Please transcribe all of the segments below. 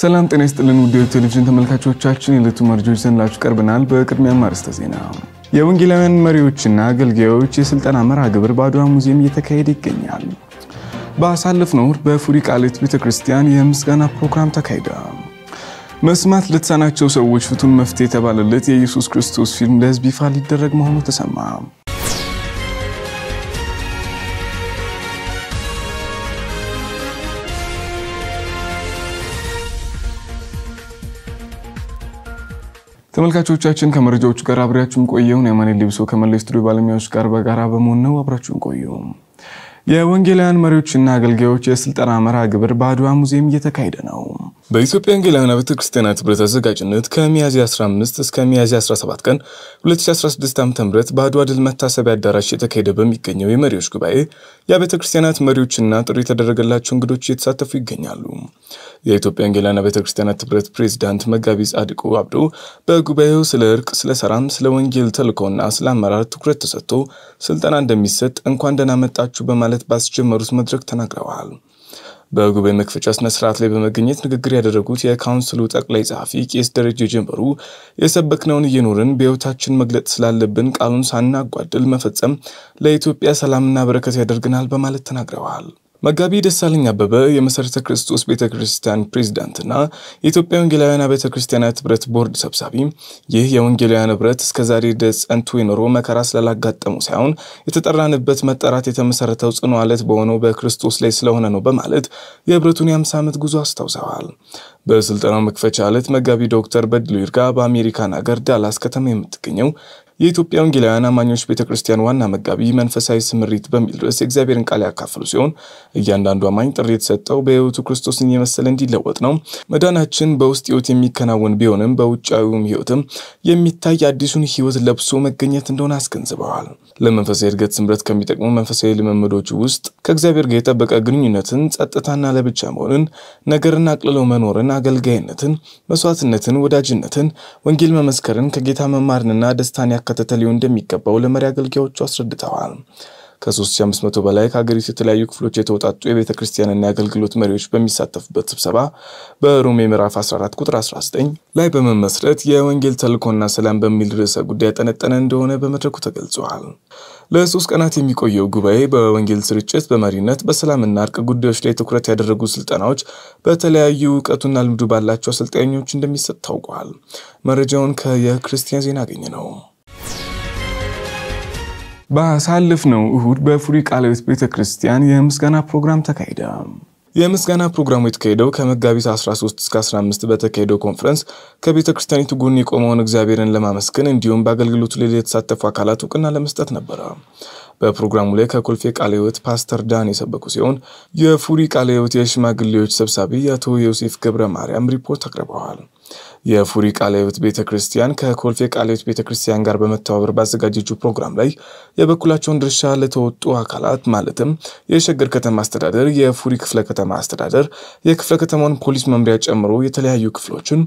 ሰላም ጤና ይስጥልን ውድ ቴሌቪዥን ተመልካቾቻችን፣ የዕለቱ መረጃዎች ዘንላችሁ ቀርበናል። በቅድሚያ አርዕስተ ዜና። የወንጌላውያን መሪዎችና አገልጋዮች የስልጠና መርሃ ግብር በአድዋ ሙዚየም እየተካሄደ ይገኛል። ባሳለፍነው እሁድ በፉሪ ቃሌት ቤተ ክርስቲያን የምስጋና ፕሮግራም ተካሂደ። መስማት ለተሳናቸው ሰዎች ፍቱን መፍትሄ የተባለለት የኢየሱስ ክርስቶስ ፊልም ለህዝብ ይፋ ሊደረግ መሆኑ ተሰማ። ተመልካቾቻችን ከመረጃዎቹ ጋር አብሬያችሁን ቆየውን የማኔ ሊብሶ ከመለስ ስቱዲዮ ባለሙያዎች ጋር በጋራ በመሆን ነው። አብራችሁን ቆዩ። የወንጌላውያን መሪዎችና አገልጋዮች የስልጠና መርሃ ግብር በአድዋ ሙዚየም እየተካሄደ ነው። በኢትዮጵያ ወንጌላውያን አብያተ ክርስቲያናት ህብረት አዘጋጅነት ከሚያዝያ 15 እስከ ሚያዝያ 17 ቀን 2016 ዓ.ም በአድዋ ድል መታሰቢያ አዳራሽ የተካሄደ በሚገኘው የመሪዎች ጉባኤ የአብያተ ክርስቲያናት መሪዎችና ጥሪ የተደረገላቸው እንግዶች እየተሳተፉ ይገኛሉ። የኢትዮጵያ ወንጌላውያን ቤተ ክርስቲያናት ህብረት ፕሬዚዳንት መጋቢ ጻድቁ አብዱ በጉባኤው ስለ እርቅ፣ ስለ ሰላም፣ ስለ ወንጌል ተልእኮና ስለ አመራር ትኩረት ተሰጥቶ ስልጠና እንደሚሰጥ እንኳን ደህና መጣችሁ በማለት ባስጀመሩት መድረክ ተናግረዋል። በጉባኤ መክፈቻ ስነ ስርዓት ላይ በመገኘት ንግግር ያደረጉት የካውንስሉ ጠቅላይ ጸሐፊ ቄስ ደረጀ ጀንበሩ የሰበክነውን እየኖርን በሕይወታችን መግለጥ ስላለብን ቃሉን ሳናጓድል መፈጸም ለኢትዮጵያ ሰላምና በረከት ያደርግናል በማለት ተናግረዋል። መጋቢ ደሳለኝ አበበ የመሠረተ ክርስቶስ ቤተ ክርስቲያን ፕሬዚዳንትና የኢትዮጵያ ወንጌላውያን ቤተ ክርስቲያናት ህብረት ቦርድ ሰብሳቢ፣ ይህ የወንጌላውያን ህብረት እስከዛሬ ድረስ ጸንቶ የኖሮ መከራ ስላላጋጠሙ ሳይሆን የተጠራንበት መጠራት የተመሠረተው ጽኑ ዓለት በሆነው በክርስቶስ ላይ ስለሆነ ነው በማለት የህብረቱን የ ዓመት ጉዞ አስታውሰዋል። በስልጠናው መክፈቻ ዕለት መጋቢ ዶክተር በድሉ ይርጋ በአሜሪካን ሀገር ዳላስ ከተማ የምትገኘው የኢትዮጵያ ወንጌላውያን አማኞች ቤተ ክርስቲያን ዋና መጋቢ መንፈሳዊ ስምሪት በሚል ርዕስ የእግዚአብሔርን ቃል ያካፍሉ ሲሆን እያንዳንዱ አማኝ ጥሪ የተሰጠው በሕይወቱ ክርስቶስን የመሰለ እንዲለወጥ ነው። መዳናችን በውስጥ ሕይወት የሚከናወን ቢሆንም በውጫዊውም ሕይወትም የሚታይ አዲሱን ሕይወት ለብሶ መገኘት እንደሆነ አስገንዝበዋል። ለመንፈሳዊ እድገት ስምረት ከሚጠቅሙ መንፈሳዊ ልምምዶች ውስጥ ከእግዚአብሔር ጋር የጠበቀ ግንኙነትን፣ ጸጥታና ለብቻ መሆንን፣ ነገርን አቅልሎ መኖርን፣ አገልጋይነትን፣ መስዋዕትነትን፣ ወዳጅነትን፣ ወንጌል መመስከርን፣ ከጌታ መማርንና ደስታን ያ ማካተት ሊሆን እንደሚገባው ለመሪ አገልጋዮቹ አስረድተዋል። ከ ሺህ መቶ በላይ ከሀገሪቱ የተለያዩ ክፍሎች የተውጣጡ የቤተ ክርስቲያንና የአገልግሎት መሪዎች በሚሳተፉበት ስብሰባ በሮሜ ምዕራፍ 14 ቁጥር 19 ላይ በመመስረት የወንጌል ተልእኮና ሰላም በሚል ርዕሰ ጉዳይ ያጠነጠነ እንደሆነ በመድረኩ ተገልጿል። ለሶስት ቀናት የሚቆየው ጉባኤ በወንጌል ስርጭት፣ በመሪነት፣ በሰላምና እርቅ ጉዳዮች ላይ ትኩረት ያደረጉ ስልጠናዎች በተለያዩ እውቀቱና ልምዱ ባላቸው አሰልጣኞች እንደሚሰጥ ታውቋል። መረጃውን ከየክርስቲያን ዜና አገኘ ነው። ባሳለፍነው እሁድ በፍሪ ቃለ ሕይወት ቤተ ክርስቲያን የምስጋና ፕሮግራም ተካሄደ። የምስጋና ፕሮግራሙ የተካሄደው ከመጋቢት 13 እስከ 15 በተካሄደው ኮንፈረንስ ከቤተ ክርስቲያኒቱ ጎን የቆመውን እግዚአብሔርን ለማመስገን እንዲሁም በአገልግሎቱ ላይ የተሳተፉ አካላት እውቅና ለመስጠት ነበረ። በፕሮግራሙ ላይ ከኮልፌ ቃለ ሕይወት ፓስተር ዳን የሰበኩ ሲሆን የፉሪ ቃለ ሕይወት የሽማግሌዎች ሰብሳቢ የአቶ ዮሴፍ ገብረ ማርያም ሪፖርት አቅርበዋል። የፉሪ ቃለ ሕይወት ቤተ ክርስቲያን ከኮልፌ ቃለ ሕይወት ቤተ ክርስቲያን ጋር በመተባበር ባዘጋጀችው ፕሮግራም ላይ የበኩላቸውን ድርሻ ለተወጡ አካላት ማለትም የሸገር ከተማ አስተዳደር፣ የፉሪ ክፍለ ከተማ አስተዳደር፣ የክፍለ ከተማውን ፖሊስ መምሪያ ጨምሮ የተለያዩ ክፍሎችን፣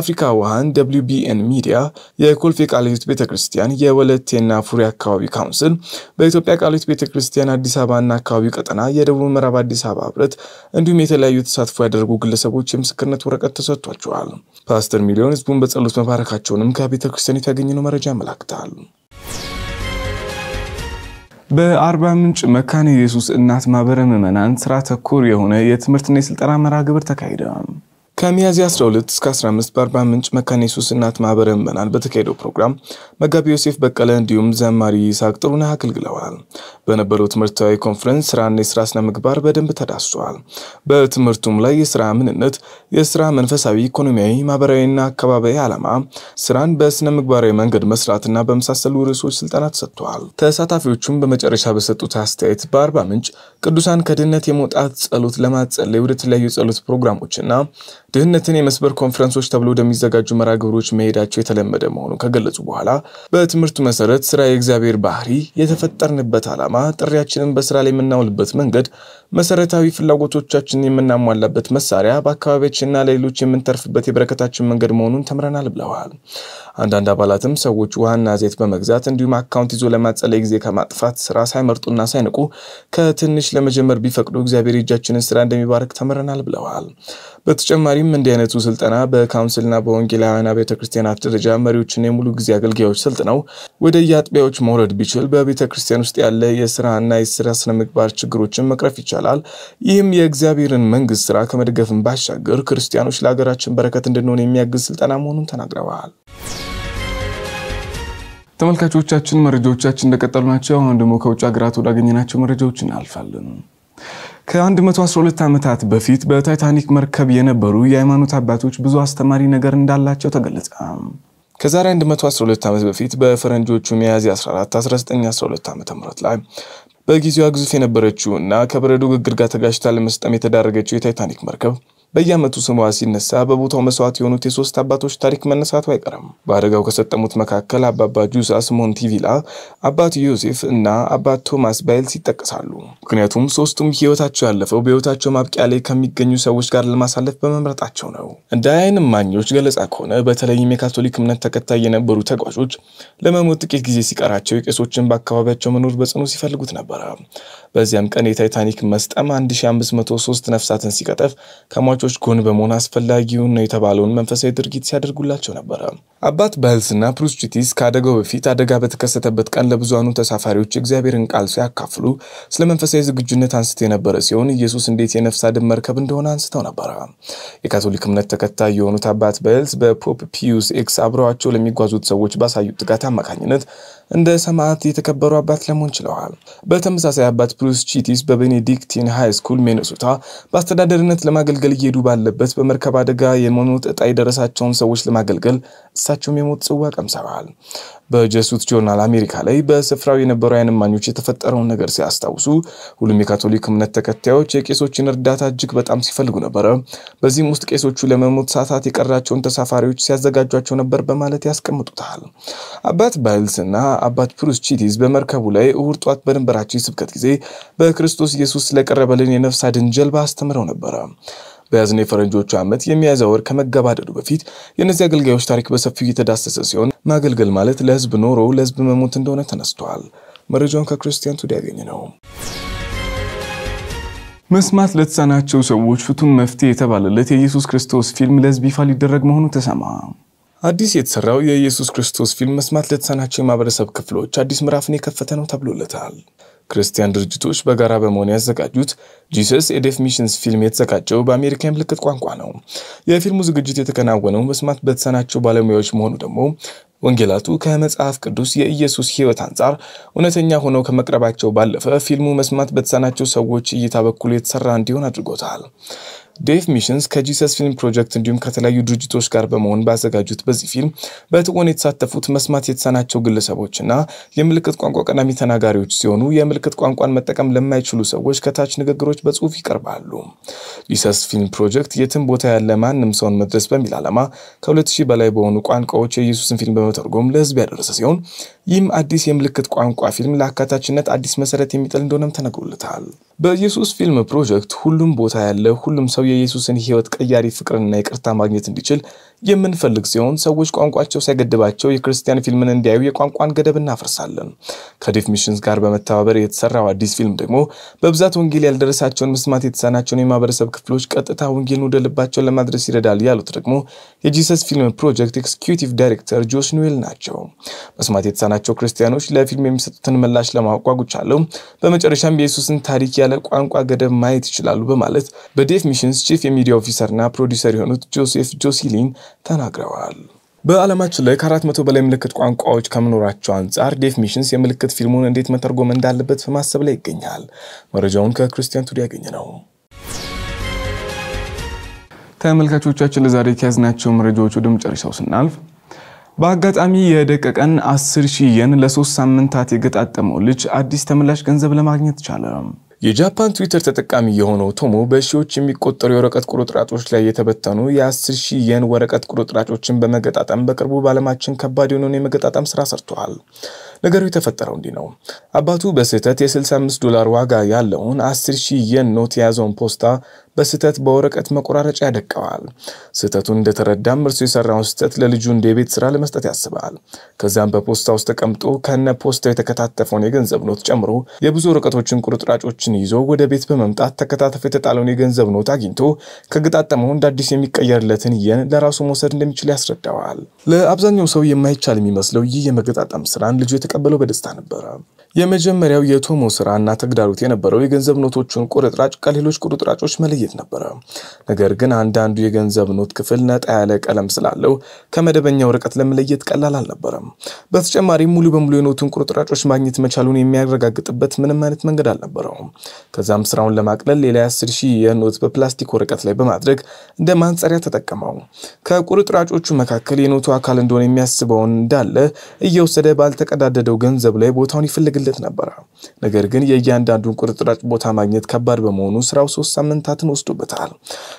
አፍሪካ ውሃን፣ ደብሊውቢኤን ሚዲያ፣ የኮልፌ ቃለ ሕይወት ቤተ ክርስቲያን፣ የወለቴና ፉሪ አካባቢ ካውንስል፣ በኢትዮጵያ ቃለ ሕይወት ቤተ ክርስቲያን አዲስ አበባና አካባቢው ቀጠና፣ የደቡብ ምዕራብ አዲስ አበባ ህብረት እንዲሁም የተለያዩ ተሳትፎ ያደረጉ ግለሰቦች የምስክርነት ወረቀት ተሰጥቷቸዋል። ፓስተር አስር ሚሊዮን ህዝቡን በጸሎት መባረካቸውንም ከቤተ ክርስቲያኒቱ ያገኘነው መረጃ ያመላክታል። በአርባ ምንጭ መካነ ኢየሱስ እናት ማህበረ ምዕመናን ስራ ተኮር የሆነ የትምህርትና የስልጠና መርሃ ግብር ተካሂደ። ከሚያዝያ 12 እስከ 15 በአርባ ምንጭ መካነ ኢየሱስ እናት ማህበረ ምዕመናን በተካሄደው ፕሮግራም መጋቢ ዮሴፍ በቀለ እንዲሁም ዘማሪ ይስሐቅ ጥሩነህ አገልግለዋል። በነበረው ትምህርታዊ ኮንፈረንስ ስራና የስራ ስነ ምግባር በደንብ ተዳስሷል። በትምህርቱም ላይ የስራ ምንነት፣ የስራ መንፈሳዊ፣ ኢኮኖሚያዊ፣ ማህበራዊና አካባቢያዊ ዓላማ፣ ስራን በስነ ምግባራዊ መንገድ መስራትና በመሳሰሉ ርዕሶች ስልጠና ተሰጥተዋል። ተሳታፊዎቹም በመጨረሻ በሰጡት አስተያየት በአርባ ምንጭ ቅዱሳን ከድህነት የመውጣት ጸሎት ለማጸለይ ወደ ተለያዩ ጸሎት ፕሮግራሞችና ድህነትን የመስበር ኮንፈረንሶች ተብሎ ወደሚዘጋጁ መርሃ ግብሮች መሄዳቸው የተለመደ መሆኑን ከገለጹ በኋላ በትምህርቱ መሰረት ስራ የእግዚአብሔር ባህሪ፣ የተፈጠርንበት ዓላማ፣ ጥሪያችንን በስራ ላይ የምናውልበት መንገድ መሰረታዊ ፍላጎቶቻችን የምናሟላበት መሳሪያ በአካባቢያችንና ለሌሎች የምንተርፍበት የበረከታችን መንገድ መሆኑን ተምረናል ብለዋል። አንዳንድ አባላትም ሰዎች ውሃና ዘይት በመግዛት እንዲሁም አካውንት ይዞ ለማጸለይ ጊዜ ከማጥፋት ስራ ሳይመርጡና ሳይንቁ ከትንሽ ለመጀመር ቢፈቅዱ እግዚአብሔር እጃችንን ስራ እንደሚባርክ ተምረናል ብለዋል። በተጨማሪም እንዲህ አይነቱ ስልጠና በካውንስልና በወንጌላውያን ቤተክርስቲያናት ደረጃ መሪዎችና የሙሉ ጊዜ አገልጋዮች ሰልጥነው ወደ የአጥቢያዎች መውረድ ቢችል በቤተክርስቲያን ውስጥ ያለ የስራና የስራ ስነምግባር ችግሮችን መቅረፍ ይቻላል ይቻላል። ይህም የእግዚአብሔርን መንግስት ስራ ከመደገፍን ባሻገር ክርስቲያኖች ለሀገራችን በረከት እንድንሆን የሚያግዝ ስልጠና መሆኑን ተናግረዋል። ተመልካቾቻችን መረጃዎቻችን እንደቀጠሉ ናቸው። አሁን ደግሞ ከውጭ ሀገራት ወዳገኘናቸው መረጃዎች እናልፋለን። ከ112 ዓመታት በፊት በታይታኒክ መርከብ የነበሩ የሃይማኖት አባቶች ብዙ አስተማሪ ነገር እንዳላቸው ተገለጸ። ከዛሬ 112 ዓመት በፊት በፈረንጆቹ ሚያዝያ 14 1912 ዓ ም ላይ በጊዜዋ ግዙፍ የነበረችው እና ከበረዶ ግግር ጋር ተጋጭታ ለመስጠም የተዳረገችው የታይታኒክ መርከብ በየዓመቱ ስሟ ሲነሳ በቦታው መስዋዕት የሆኑት የሶስት አባቶች ታሪክ መነሳቱ አይቀርም። በአደጋው ከሰጠሙት መካከል አባባ ጁስ አስሞን ቪላ አባት ዮሴፍ እና አባት ቶማስ ባይልስ ይጠቀሳሉ። ምክንያቱም ሶስቱም ህይወታቸው ያለፈው በህይወታቸው ማብቂያ ላይ ከሚገኙ ሰዎች ጋር ለማሳለፍ በመምረጣቸው ነው። እንደ አይን ማኞች ገለጻ ከሆነ በተለይም የካቶሊክ እምነት ተከታይ የነበሩ ተጓዦች ለመሞት ጥቂት ጊዜ ሲቀራቸው የቄሶችን በአካባቢያቸው መኖር በጽኑ ሲፈልጉት ነበረ። በዚያም ቀን የታይታኒክ መስጠም 1503 ነፍሳትን ሲቀጠፍ ከሟ ከሟቾች ጎን በመሆን አስፈላጊውን ነው የተባለውን መንፈሳዊ ድርጊት ሲያደርጉላቸው ነበረ። አባት በህልስና ፕሩስቺቲስ ከአደጋው በፊት አደጋ በተከሰተበት ቀን ለብዙሃኑ ተሳፋሪዎች እግዚአብሔርን ቃል ሲያካፍሉ ስለ መንፈሳዊ ዝግጁነት አንስተው የነበረ ሲሆን ኢየሱስ እንዴት የነፍስ አድን መርከብ እንደሆነ አንስተው ነበረ። የካቶሊክ እምነት ተከታይ የሆኑት አባት በህልስ በፖፕ ፒዩስ ኤክስ አብረዋቸው ለሚጓዙት ሰዎች ባሳዩት ጥቃት አማካኝነት እንደ ሰማዕት የተከበሩ አባት ለመሆን ችለዋል። በተመሳሳይ አባት ፕሩስቺቲስ በቤኔዲክቲን ሃይ ስኩል ሚኒሶታ በአስተዳደርነት ለማገልገል እየሄዱ ባለበት በመርከብ አደጋ የመሞት እጣ የደረሳቸውን ሰዎች ለማገልገል እሳቸውም የሞት ጽዋ ቀምሰዋል። በጀሱት ጆርናል አሜሪካ ላይ በስፍራው የነበሩ ዓይን እማኞች የተፈጠረውን ነገር ሲያስታውሱ ሁሉም የካቶሊክ እምነት ተከታዮች የቄሶችን እርዳታ እጅግ በጣም ሲፈልጉ ነበረ። በዚህም ውስጥ ቄሶቹ ለመሞት ሰዓታት የቀራቸውን ተሳፋሪዎች ሲያዘጋጇቸው ነበር በማለት ያስቀምጡታል። አባት ባይልስ እና አባት ፕሩስ ቺቲዝ በመርከቡ ላይ እሁድ ጧት በድንበራችን ጊዜ በክርስቶስ ኢየሱስ ስለቀረበልን የነፍስ አድን ጀልባ አስተምረው ነበረ። በያዝነው የፈረንጆቹ ዓመት የሚያዝያ ወር ከመገባደዱ በፊት የእነዚህ አገልጋዮች ታሪክ በሰፊው እየተዳሰሰ ሲሆን ማገልገል ማለት ለህዝብ ኖሮ ለህዝብ መሞት እንደሆነ ተነስቷል። መረጃውን ከክርስቲያን ቱዲ ያገኘ ነው። መስማት ለተሳናቸው ሰዎች ፍቱን መፍትሄ የተባለለት የኢየሱስ ክርስቶስ ፊልም ለህዝብ ይፋ ሊደረግ መሆኑ ተሰማ። አዲስ የተሰራው የኢየሱስ ክርስቶስ ፊልም መስማት ለተሳናቸው የማህበረሰብ ክፍሎች አዲስ ምዕራፍን የከፈተ ነው ተብሎለታል። ክርስቲያን ድርጅቶች በጋራ በመሆን ያዘጋጁት ጂሰስ የዴፍ ሚሽንስ ፊልም የተዘጋጀው በአሜሪካ የምልክት ቋንቋ ነው። የፊልሙ ዝግጅት የተከናወነው መስማት በተሳናቸው ባለሙያዎች መሆኑ ደግሞ ወንጌላቱ ከመጽሐፍ ቅዱስ የኢየሱስ ሕይወት አንጻር እውነተኛ ሆነው ከመቅረባቸው ባለፈ ፊልሙ መስማት በተሳናቸው ሰዎች እይታ በኩል የተሰራ እንዲሆን አድርጎታል። ዴቭ ሚሽንስ ከጂሰስ ፊልም ፕሮጀክት እንዲሁም ከተለያዩ ድርጅቶች ጋር በመሆን ባዘጋጁት በዚህ ፊልም በትወን የተሳተፉት መስማት የተሳናቸው እና የምልክት ቋንቋ ቀዳሚ ተናጋሪዎች ሲሆኑ የምልክት ቋንቋን መጠቀም ለማይችሉ ሰዎች ከታች ንግግሮች በጽሁፍ ይቀርባሉ። ጂሰስ ፊልም ፕሮጀክት የትም ቦታ ያለ ማንም ሰውን መድረስ በሚል ዓላማ ከ2000 በላይ በሆኑ ቋንቋዎች የኢየሱስን ፊልም በመተርጎም ለህዝብ ያደረሰ ሲሆን ይህም አዲስ የምልክት ቋንቋ ፊልም ለአካታችነት አዲስ መሰረት የሚጥል እንደሆነም ተነግሮለታል። በኢየሱስ ፊልም ፕሮጀክት ሁሉም ቦታ ያለ ሁሉም ሰው የኢየሱስን ህይወት ቀያሪ ፍቅርና ይቅርታ ማግኘት እንዲችል የምንፈልግ ሲሆን ሰዎች ቋንቋቸው ሳይገድባቸው የክርስቲያን ፊልምን እንዲያዩ የቋንቋን ገደብ እናፈርሳለን። ከዲፍ ሚሽንስ ጋር በመተባበር የተሰራው አዲስ ፊልም ደግሞ በብዛት ወንጌል ያልደረሳቸውን መስማት የተሳናቸውን የማህበረሰብ ክፍሎች ቀጥታ ወንጌልን ወደ ልባቸውን ለማድረስ ይረዳል ያሉት ደግሞ የጂሰስ ፊልም ፕሮጀክት ኤክስኪዩቲቭ ዳይሬክተር ጆስ ኑዌል ናቸው። መስማት የተሳናቸው ክርስቲያኖች ለፊልም የሚሰጡትን ምላሽ ለማወቅ ጓጉቻለሁ። በመጨረሻም የኢየሱስን ታሪክ ያለ ቋንቋ ገደብ ማየት ይችላሉ በማለት በዴፍ ሚሽንስ ቺፍ የሚዲያ ኦፊሰርና ፕሮዲሰር የሆኑት ጆሴፍ ጆሲሊን ተናግረዋል። በዓለማችን ላይ ከአራት መቶ በላይ ምልክት ቋንቋዎች ከመኖራቸው አንጻር ዴፍ ሚሽንስ የምልክት ፊልሙን እንዴት መተርጎም እንዳለበት በማሰብ ላይ ይገኛል። መረጃውን ከክርስቲያን ቱዲ ያገኘ ነው። ተመልካቾቻችን ለዛሬ ከያዝናቸው መረጃዎች ወደ መጨረሻው ስናልፍ በአጋጣሚ የደቀቀን 10 ሺህ የን ለሶስት ሳምንታት የገጣጠመው ልጅ አዲስ ተመላሽ ገንዘብ ለማግኘት ቻለም። የጃፓን ትዊተር ተጠቃሚ የሆነው ቶሞ በሺዎች የሚቆጠሩ የወረቀት ቁርጥራጮች ላይ የተበተኑ የ10 ሺህ የን ወረቀት ቁርጥራጮችን በመገጣጠም በቅርቡ በዓለማችን ከባድ የሆነውን የመገጣጠም ስራ ሰርተዋል። ነገሩ የተፈጠረው እንዲህ ነው። አባቱ በስህተት የ65 ዶላር ዋጋ ያለውን 10000 የን ኖት የያዘውን ፖስታ በስህተት በወረቀት መቆራረጫ ያደቀዋል። ስህተቱን እንደተረዳም እርሱ የሰራውን ስህተት ለልጁ እንደ የቤት ስራ ለመስጠት ያስባል። ከዚያም በፖስታ ውስጥ ተቀምጦ ከነ ፖስታው የተከታተፈውን የገንዘብ ኖት ጨምሮ የብዙ ወረቀቶችን ቁርጥራጮችን ይዞ ወደ ቤት በመምጣት ተከታተፈ የተጣለውን የገንዘብ ኖት አግኝቶ ከገጣጠመው እንደ አዲስ የሚቀየርለትን የን ለራሱ መውሰድ እንደሚችል ያስረዳዋል። ለአብዛኛው ሰው የማይቻል የሚመስለው ይህ የመገጣጠም ስራን ልጁ የተቀበለው በደስታ ነበረ። የመጀመሪያው የቶሞ ስራ እና ተግዳሮት የነበረው የገንዘብ ኖቶቹን ቁርጥራጭ ከሌሎች ቁርጥራጮች መለየት ነበረ። ነገር ግን አንዳንዱ የገንዘብ ኖት ክፍል ነጣ ያለ ቀለም ስላለው ከመደበኛው ርቀት ለመለየት ቀላል አልነበረም። በተጨማሪም ሙሉ በሙሉ የኖቱን ቁርጥራጮች ማግኘት መቻሉን የሚያረጋግጥበት ምንም አይነት መንገድ አልነበረውም። ከዛም ስራውን ለማቅለል ሌላ የአስር ሺህ የኖት በፕላስቲክ ወረቀት ላይ በማድረግ እንደ ማንጸሪያ ተጠቀመው። ከቁርጥራጮቹ መካከል የኖቱ አካል እንደሆነ የሚያስበውን እንዳለ እየወሰደ ባልተቀዳደደው ገንዘብ ላይ ቦታውን ይፈልግል ይወጣለት ነበረ። ነገር ግን የእያንዳንዱን ቁርጥራጭ ቦታ ማግኘት ከባድ በመሆኑ ስራው ሶስት ሳምንታትን ወስዶበታል።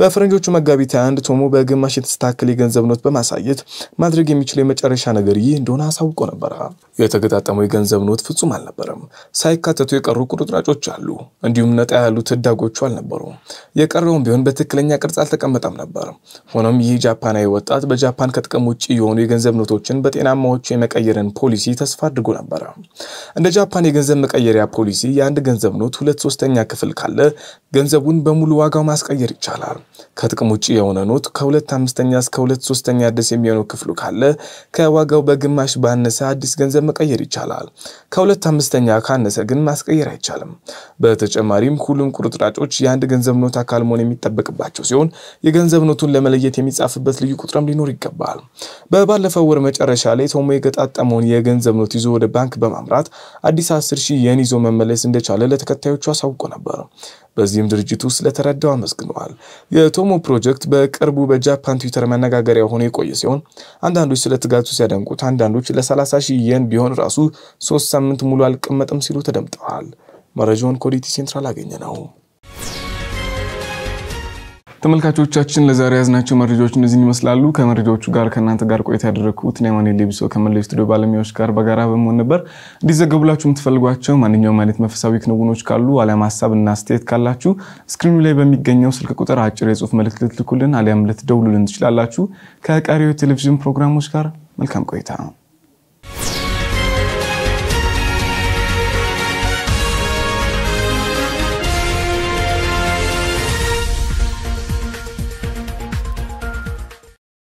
በፈረንጆቹ መጋቢት አንድ ቶሞ በግማሽ የተስተካከለ የገንዘብ ኖት በማሳየት ማድረግ የሚችለው የመጨረሻ ነገር ይህ እንደሆነ አሳውቆ ነበረ። የተገጣጠመው የገንዘብ ኖት ፍጹም አልነበረም። ሳይካተቱ የቀሩ ቁርጥራጮች አሉ። እንዲሁም ነጣ ያሉ ትዳጎቹ አልነበሩም። የቀረውም ቢሆን በትክክለኛ ቅርጽ አልተቀመጠም ነበር። ሆኖም ይህ ጃፓናዊ ወጣት በጃፓን ከጥቅም ውጭ የሆኑ የገንዘብ ኖቶችን በጤናማዎቹ የመቀየርን ፖሊሲ ተስፋ አድርጎ ነበረ። እንደ የጃፓን የገንዘብ መቀየሪያ ፖሊሲ የአንድ ገንዘብ ኖት ሁለት ሶስተኛ ክፍል ካለ ገንዘቡን በሙሉ ዋጋው ማስቀየር ይቻላል። ከጥቅም ውጭ የሆነ ኖት ከሁለት አምስተኛ እስከ ሁለት ሶስተኛ ድረስ የሚሆነው ክፍሉ ካለ ከዋጋው በግማሽ ባነሰ አዲስ ገንዘብ መቀየር ይቻላል። ከሁለት አምስተኛ ካነሰ ግን ማስቀየር አይቻልም። በተጨማሪም ሁሉም ቁርጥራጮች የአንድ ገንዘብ ኖት አካል መሆን የሚጠበቅባቸው ሲሆን የገንዘብ ኖቱን ለመለየት የሚጻፍበት ልዩ ቁጥርም ሊኖር ይገባል። በባለፈው ወር መጨረሻ ላይ ቶሞ የገጣጠመውን የገንዘብ ኖት ይዞ ወደ ባንክ በማምራት አዲስ 10 ሺህ የን ይዞ መመለስ እንደቻለ ለተከታዮቹ አሳውቆ ነበር። በዚህም ድርጅቱ ስለተረዳው አመስግነዋል። የቶሞ ፕሮጀክት በቅርቡ በጃፓን ትዊተር መነጋገሪያ ሆኖ የቆየ ሲሆን አንዳንዶች ስለ ትጋቱ ሲያደንቁት፣ አንዳንዶች ለ30 ሺህ የን ቢሆን ራሱ ሶስት ሳምንት ሙሉ አልቀመጥም ሲሉ ተደምጠዋል። መረጃውን ኮዲቲ ሴንትራል አገኘ ነው። ተመልካቾቻችን ለዛሬ ያዝናቸው መረጃዎች እነዚህን ይመስላሉ። ከመረጃዎቹ ጋር ከእናንተ ጋር ቆይታ ያደረግኩት ኒያማኔ ሌቢሶ ከመላው ስቱዲዮ ባለሙያዎች ጋር በጋራ በመሆን ነበር። እንዲዘገቡላችሁ የምትፈልጓቸው ማንኛውም አይነት መንፈሳዊ ክንውኖች ካሉ አሊያም ሀሳብ እና አስተያየት ካላችሁ ስክሪኑ ላይ በሚገኘው ስልክ ቁጥር አጭር የጽሁፍ መልእክት ልትልኩልን አሊያም ልትደውሉልን ትችላላችሁ። ከቀሪው የቴሌቪዥን ፕሮግራሞች ጋር መልካም ቆይታ ነው።